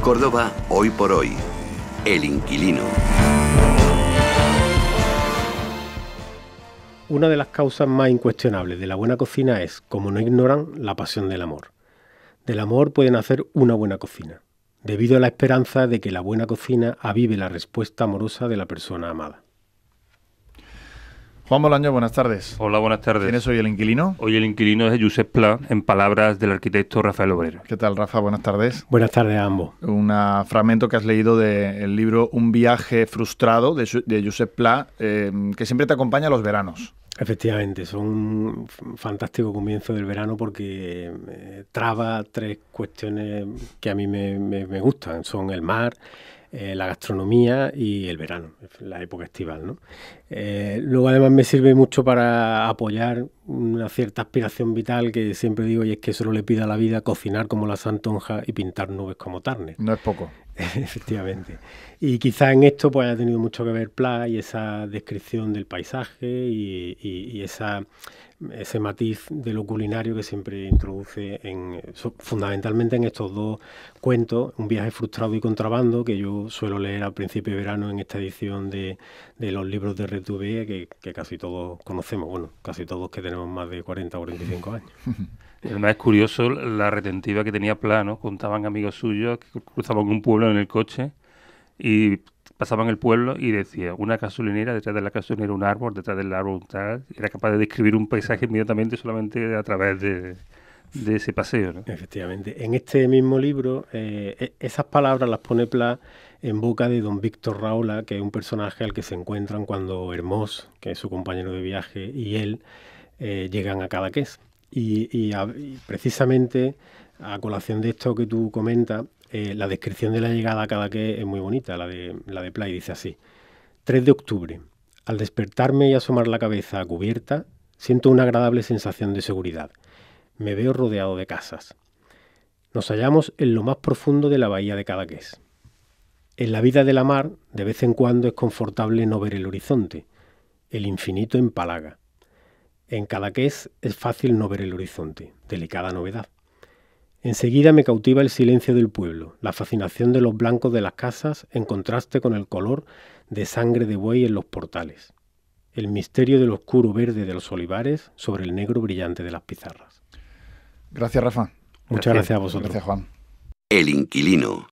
Córdoba, hoy por hoy, el inquilino. Una de las causas más incuestionables de la buena cocina es, como no ignoran, la pasión del amor. Del amor pueden hacer una buena cocina, debido a la esperanza de que la buena cocina avive la respuesta amorosa de la persona amada. Juan Bolaño, buenas tardes. Hola, buenas tardes. ¿Quién es hoy el inquilino? Hoy el inquilino es Josep Pla, en palabras del arquitecto Rafael Obrero. ¿Qué tal, Rafa? Buenas tardes. Buenas tardes a ambos. Un fragmento que has leído del libro Un viaje frustrado de, de Josep Pla, eh, que siempre te acompaña a los veranos. Efectivamente, es un fantástico comienzo del verano porque eh, traba tres cuestiones que a mí me, me gustan. Son el mar, eh, la gastronomía y el verano, la época estival. ¿no? Eh, luego además me sirve mucho para apoyar una cierta aspiración vital que siempre digo y es que solo le pida a la vida cocinar como la santonja y pintar nubes como tarnes. No es poco. Efectivamente. Y quizá en esto pues haya tenido mucho que ver Pla y esa descripción del paisaje y, esa, ese matiz de lo culinario que siempre introduce en, fundamentalmente en estos dos cuentos, Un viaje frustrado y contrabando, que yo suelo leer al principio de verano en esta edición de, los libros de Retuve, que, casi todos conocemos, bueno, casi todos que tenemos más de 40 o 45 años. Además es curioso la retentiva que tenía Pla, ¿no? Contaban amigos suyos que cruzaban un pueblo en el coche y pasaban el pueblo y decía una gasolinera, detrás de la gasolinera un árbol, detrás del árbol un tal. Era capaz de describir un paisaje inmediatamente solamente a través de, ese paseo. Efectivamente. En este mismo libro, eh, e, esas palabras las pone Pla en boca de don Víctor Raula que es un personaje al que se encuentran cuando Hermos, que es su compañero de viaje, y él eh, llegan a Cadaqués. Y, y precisamente a colación de esto que tú comentas, eh, la descripción de la llegada a Cadaqués es muy bonita, la de, la de Play dice así. 3 de octubre. Al despertarme y asomar la cabeza a cubierta, siento una agradable sensación de seguridad. Me veo rodeado de casas. Nos hallamos en lo más profundo de la bahía de Cadaqués. En la vida de la mar, de vez en cuando es confortable no ver el horizonte. El infinito empalaga. En Cadaqués es fácil no ver el horizonte. Delicada novedad. Enseguida me cautiva el silencio del pueblo, la fascinación de los blancos de las casas en contraste con el color de sangre de buey en los portales, el misterio del oscuro verde de los olivares sobre el negro brillante de las pizarras. Gracias, Rafa. Muchas gracias, a vosotros. Gracias, Juan. El inquilino.